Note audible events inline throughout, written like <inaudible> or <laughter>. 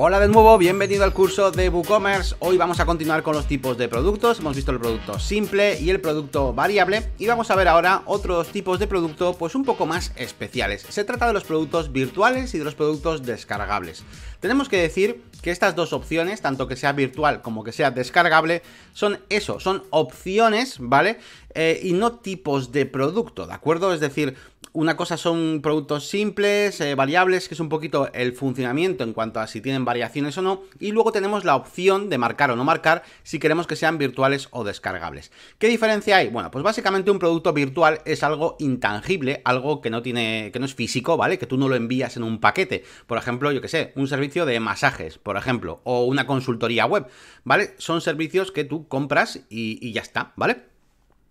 Hola de nuevo, bienvenido al curso de WooCommerce. Hoy vamos a continuar con los tipos de productos. Hemos visto el producto simple y el producto variable y vamos a ver ahora otros tipos de producto pues un poco más especiales. Se trata de los productos virtuales y de los productos descargables. Tenemos que decir que estas dos opciones, tanto que sea virtual como que sea descargable, son eso, son opciones, ¿vale? Eh, y no tipos de producto, ¿de acuerdo? Es decir, una cosa son productos simples, eh, variables, que es un poquito el funcionamiento en cuanto a si tienen variaciones o no. Y luego tenemos la opción de marcar o no marcar si queremos que sean virtuales o descargables. ¿Qué diferencia hay? Bueno, pues básicamente un producto virtual es algo intangible, algo que no tiene, que no es físico, ¿vale? Que tú no lo envías en un paquete. Por ejemplo, yo que sé, un servicio de masajes, por ejemplo, o una consultoría web, ¿vale? Son servicios que tú compras y ya está, ¿vale?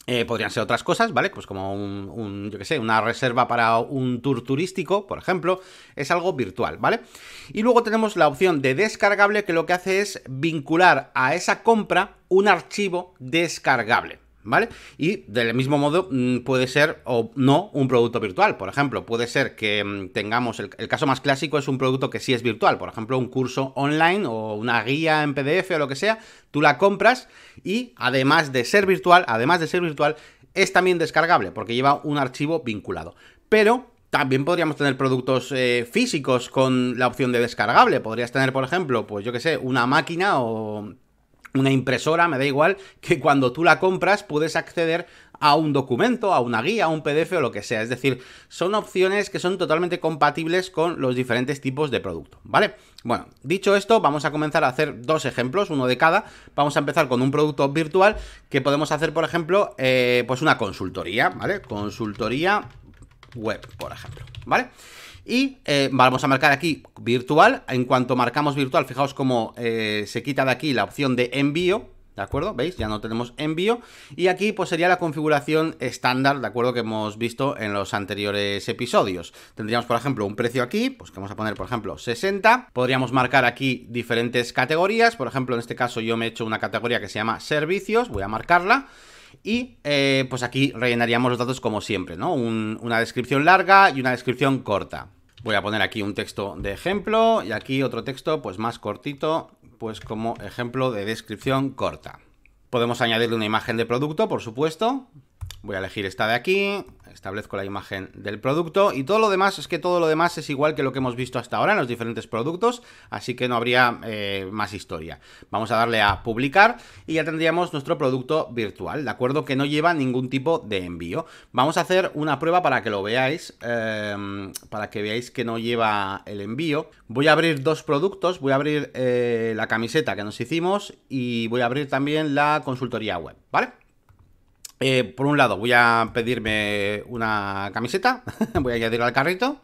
Eh, podrían ser otras cosas, ¿vale? Pues como un, un yo qué sé, una reserva para un tour turístico, por ejemplo, es algo virtual, ¿vale? Y luego tenemos la opción de descargable que lo que hace es vincular a esa compra un archivo descargable. ¿vale? Y del mismo modo mm, puede ser o no un producto virtual. Por ejemplo, puede ser que mm, tengamos, el, caso más clásico es un producto que sí es virtual, por ejemplo, un curso online o una guía en PDF o lo que sea, tú la compras y además de ser virtual, además de ser virtual, es también descargable porque lleva un archivo vinculado. Pero también podríamos tener productos eh, físicos con la opción de descargable. Podrías tener, por ejemplo, pues yo que sé, una máquina o una impresora, me da igual, que cuando tú la compras puedes acceder a un documento, a una guía, a un PDF o lo que sea. Es decir, son opciones que son totalmente compatibles con los diferentes tipos de producto, ¿vale? Bueno, dicho esto, vamos a comenzar a hacer dos ejemplos, uno de cada. Vamos a empezar con un producto virtual que podemos hacer, por ejemplo, eh, pues una consultoría, ¿vale? Consultoría web, por ejemplo, ¿vale? vale y eh, vamos a marcar aquí virtual. En cuanto marcamos virtual, fijaos cómo eh, se quita de aquí la opción de envío. ¿De acuerdo? ¿Veis? Ya no tenemos envío. Y aquí pues sería la configuración estándar, ¿de acuerdo? Que hemos visto en los anteriores episodios. Tendríamos, por ejemplo, un precio aquí, pues que vamos a poner, por ejemplo, 60. Podríamos marcar aquí diferentes categorías. Por ejemplo, en este caso yo me he hecho una categoría que se llama servicios. Voy a marcarla. Y eh, pues aquí rellenaríamos los datos como siempre, ¿no? una descripción larga y una descripción corta. Voy a poner aquí un texto de ejemplo y aquí otro texto pues más cortito, pues como ejemplo de descripción corta. Podemos añadirle una imagen de producto, por supuesto. Voy a elegir esta de aquí, establezco la imagen del producto y todo lo demás es que todo lo demás es igual que lo que hemos visto hasta ahora en los diferentes productos, así que no habría eh, más historia. Vamos a darle a publicar y ya tendríamos nuestro producto virtual, ¿de acuerdo? Que no lleva ningún tipo de envío. Vamos a hacer una prueba para que lo veáis, em, para que veáis que no lleva el envío. Voy a abrir dos productos, voy a abrir eh, la camiseta que nos hicimos y voy a abrir también la consultoría web, ¿vale? Eh, por un lado, voy a pedirme una camiseta, <laughs> voy a añadirla al carrito.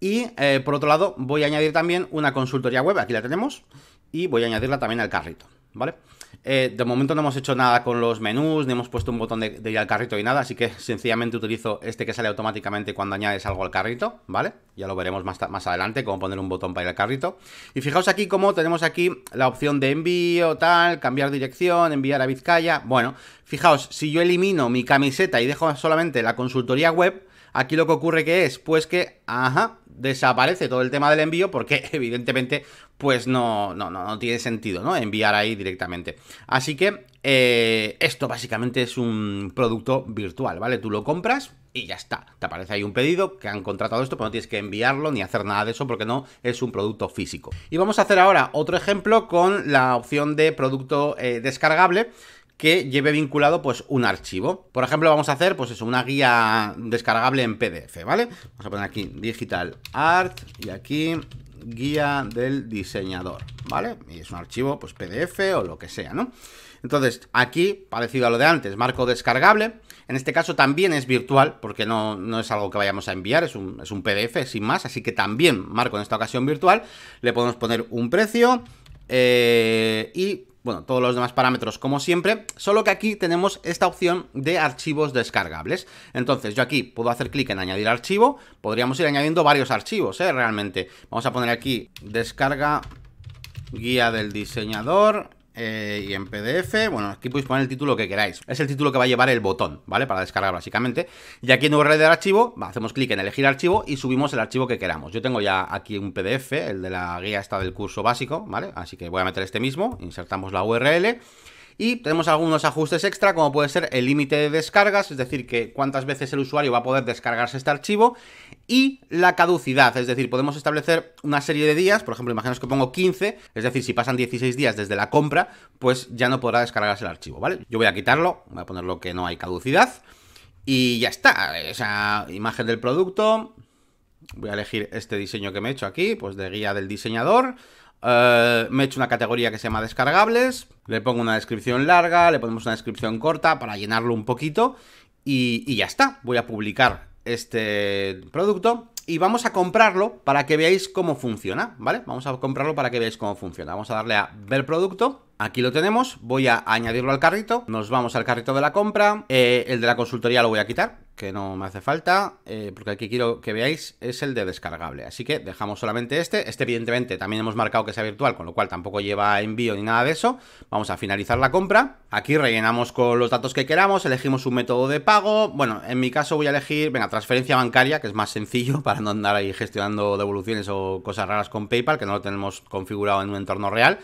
Y eh, por otro lado, voy a añadir también una consultoría web, aquí la tenemos, y voy a añadirla también al carrito. ¿vale? Eh, de momento no hemos hecho nada con los menús, ni hemos puesto un botón de, ir al carrito y nada, así que sencillamente utilizo este que sale automáticamente cuando añades algo al carrito, ¿vale? Ya lo veremos más, más adelante, cómo poner un botón para ir al carrito. Y fijaos aquí cómo tenemos aquí la opción de envío, tal, cambiar dirección, enviar a Vizcaya. Bueno, fijaos, si yo elimino mi camiseta y dejo solamente la consultoría web, Aquí lo que ocurre que es, pues que, ajá, desaparece todo el tema del envío porque <laughs> evidentemente pues no, no, no, tiene sentido, ¿no? Enviar ahí directamente. Así que eh, esto básicamente es un producto virtual, ¿vale? Tú lo compras y ya está. Te aparece ahí un pedido que han contratado esto, pero no tienes que enviarlo ni hacer nada de eso porque no es un producto físico. Y vamos a hacer ahora otro ejemplo con la opción de producto eh, descargable que lleve vinculado pues un archivo. Por ejemplo, vamos a hacer pues eso, una guía descargable en PDF, ¿vale? Vamos a poner aquí digital art y aquí guía del diseñador, ¿vale? Y es un archivo pues PDF o lo que sea, ¿no? Entonces, aquí, parecido a lo de antes, marco descargable. En este caso también es virtual, porque no, es algo que vayamos a enviar, es un, es un PDF sin más, así que también marco en esta ocasión virtual. Le podemos poner un precio, eh, y bueno, todos los demás parámetros como siempre, solo que aquí tenemos esta opción de archivos descargables. Entonces yo aquí puedo hacer clic en añadir archivo, podríamos ir añadiendo varios archivos, ¿eh? realmente. Vamos a poner aquí descarga guía del diseñador eh, y en PDF, bueno, aquí podéis poner el título que queráis. Es el título que va a llevar el botón, ¿vale? Para descargar básicamente. Y aquí en URL del archivo, hacemos clic en elegir archivo y subimos el archivo que queramos. Yo tengo ya aquí un PDF, el de la guía está del curso básico, ¿vale? Así que voy a meter este mismo, insertamos la URL. Y tenemos algunos ajustes extra, como puede ser el límite de descargas, es decir, que cuántas veces el usuario va a poder descargarse este archivo y la caducidad, es decir, podemos establecer una serie de días, por ejemplo, imaginaos que pongo 15, es decir, si pasan 16 días desde la compra, pues ya no podrá descargarse el archivo, ¿vale? Yo voy a quitarlo, voy a ponerlo que no hay caducidad y ya está, esa imagen del producto, voy a elegir este diseño que me he hecho aquí, pues de guía del diseñador, eh, me he hecho una categoría que se llama descargables, le pongo una descripción larga, le ponemos una descripción corta para llenarlo un poquito y ya está. Voy a publicar este producto y vamos a comprarlo para que veáis cómo funciona, ¿vale? Vamos a comprarlo para que veáis cómo funciona. Vamos a darle a ver producto. Aquí lo tenemos, voy a añadirlo al carrito, nos vamos al carrito de la compra, eh, el de la consultoría lo voy a quitar, que no me hace falta, eh, porque aquí quiero que veáis es el de descargable, así que dejamos solamente este, este evidentemente también hemos marcado que sea virtual, con lo cual tampoco lleva envío ni nada de eso, vamos a finalizar la compra, aquí rellenamos con los datos que queramos, elegimos un método de pago, bueno, en mi caso voy a elegir, venga, transferencia bancaria, que es más sencillo <laughs> para no andar ahí gestionando devoluciones o cosas raras con PayPal, que no lo tenemos configurado en un entorno real,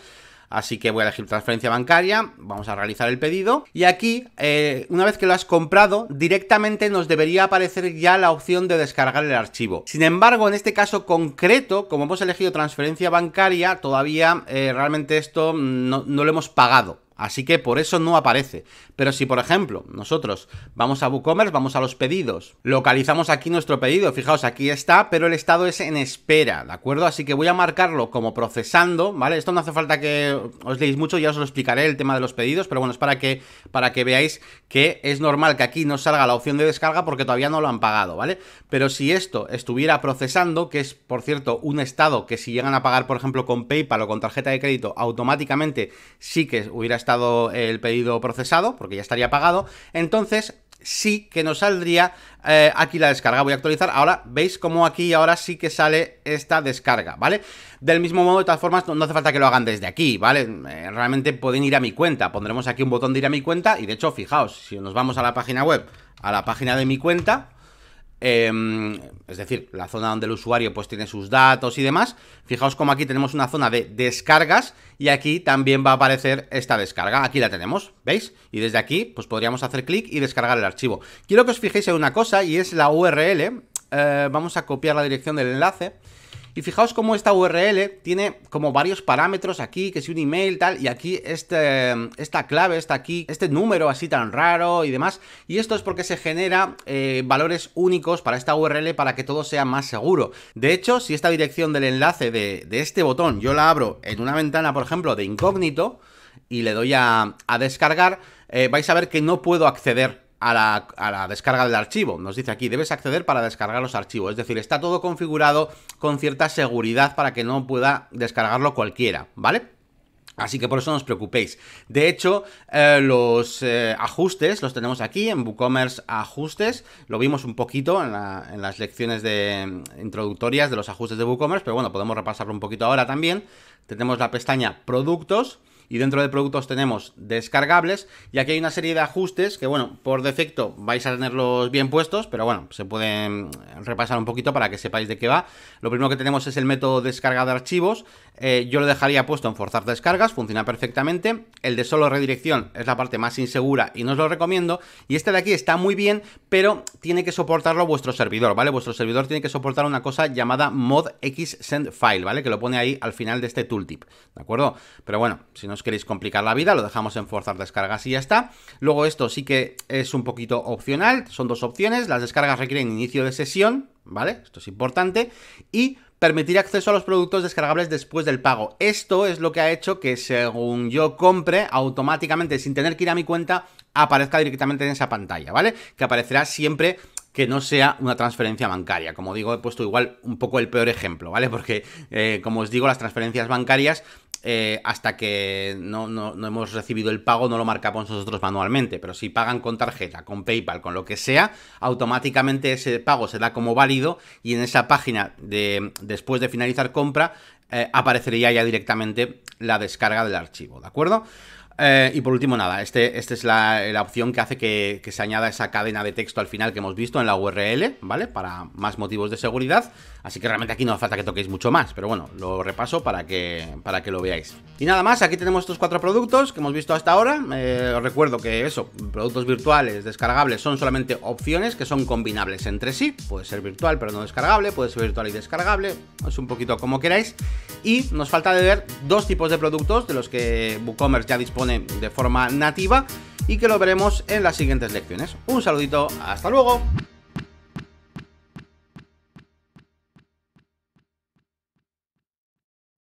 Así que voy a elegir transferencia bancaria, vamos a realizar el pedido y aquí, eh, una vez que lo has comprado, directamente nos debería aparecer ya la opción de descargar el archivo. Sin embargo, en este caso concreto, como hemos elegido transferencia bancaria, todavía eh, realmente esto no lo hemos pagado. Así que por eso no aparece. Pero si, por ejemplo, nosotros vamos a WooCommerce, vamos a los pedidos, localizamos aquí nuestro pedido, fijaos, aquí está, pero el estado es en espera, ¿de acuerdo? Así que voy a marcarlo como procesando, ¿vale? Esto no hace falta que os leéis mucho, ya os lo explicaré el tema de los pedidos, pero bueno, es para que, para que veáis que es normal que aquí no salga la opción de descarga porque todavía no lo han pagado, ¿vale? Pero si esto estuviera procesando, que es, por cierto, un estado que si llegan a pagar, por ejemplo, con PayPal o con tarjeta de crédito, automáticamente sí que hubiera estado el pedido procesado, porque ya estaría pagado. Entonces, sí que nos saldría eh, aquí la descarga. Voy a actualizar. Ahora veis como aquí ahora sí que sale esta descarga, ¿vale? Del mismo modo, de todas formas, no, hace falta que lo hagan desde aquí, ¿vale? Eh, realmente pueden ir a mi cuenta. Pondremos aquí un botón de ir a mi cuenta y de hecho, fijaos, si nos vamos a la página web, a la página de mi cuenta, Em, es decir, la zona donde el usuario pues tiene sus datos y demás. Fijaos como aquí tenemos una zona de descargas y aquí también va a aparecer esta descarga. Aquí la tenemos, ¿veis? Y desde aquí pues podríamos hacer clic y descargar el archivo. Quiero que os fijéis en una cosa y es la URL. Eh, vamos a copiar la dirección del enlace. Y fijaos cómo esta URL tiene como varios parámetros aquí, que si un email, tal, y aquí este, esta clave, está aquí, este número así tan raro y demás. Y esto es porque se genera eh, valores únicos para esta URL para que todo sea más seguro. De hecho, si esta dirección del enlace de, este botón yo la abro en una ventana, por ejemplo, de incógnito, y le doy a, descargar, eh, vais a ver que no puedo acceder a la, descarga del archivo. Nos dice aquí, debes acceder para descargar los archivos. Es decir, está todo configurado con cierta seguridad para que no pueda descargarlo cualquiera, ¿vale? Así que por eso no os preocupéis. De hecho, eh, los eh, ajustes los tenemos aquí en WooCommerce Ajustes. Lo vimos un poquito en, las lecciones de, mm, introductorias de los ajustes de WooCommerce, pero bueno, podemos repasarlo un poquito ahora también. Tenemos la pestaña Productos y dentro de productos tenemos descargables y aquí hay una serie de ajustes que bueno, por defecto vais a tenerlos bien puestos, pero bueno, se pueden repasar un poquito para que sepáis de qué va. Lo primero que tenemos es el método descarga de archivos, eh, yo lo dejaría puesto en forzar descargas, funciona perfectamente, el de solo redirección es la parte más insegura y no os lo recomiendo y este de aquí está muy bien, pero tiene que soportarlo vuestro servidor, ¿vale? Vuestro servidor tiene que soportar una cosa llamada mod x send file, ¿vale? Que lo pone ahí al final de este tooltip, ¿de acuerdo? Pero bueno, si no nos queréis complicar la vida, lo dejamos en forzar descargas y ya está. Luego esto sí que es un poquito opcional, son dos opciones, las descargas requieren inicio de sesión, ¿vale? Esto es importante, y permitir acceso a los productos descargables después del pago. Esto es lo que ha hecho que según yo compre, automáticamente, sin tener que ir a mi cuenta, aparezca directamente en esa pantalla, ¿vale? Que aparecerá siempre que no sea una transferencia bancaria. Como digo, he puesto igual un poco el peor ejemplo, ¿vale? Porque, eh, como os digo, las transferencias bancarias eh, hasta que no, hemos recibido el pago, no lo marcamos nosotros manualmente. Pero si pagan con tarjeta, con PayPal, con lo que sea, automáticamente ese pago se da como válido y en esa página de después de finalizar compra eh, aparecería ya directamente la descarga del archivo, ¿de acuerdo? Eh, y por último, nada, este, esta es la, opción que hace que, se añada esa cadena de texto al final que hemos visto en la URL, ¿vale? Para más motivos de seguridad. Así que realmente aquí no hace falta que toquéis mucho más, pero bueno, lo repaso para que, para que lo veáis. Y nada más, aquí tenemos estos cuatro productos que hemos visto hasta ahora. Eh, os recuerdo que eso, productos virtuales descargables son solamente opciones que son combinables entre sí. Puede ser virtual pero no descargable, puede ser virtual y descargable, es un poquito como queráis. Y nos falta de ver dos tipos de productos de los que WooCommerce ya dispone de forma nativa y que lo veremos en las siguientes lecciones. Un saludito, hasta luego.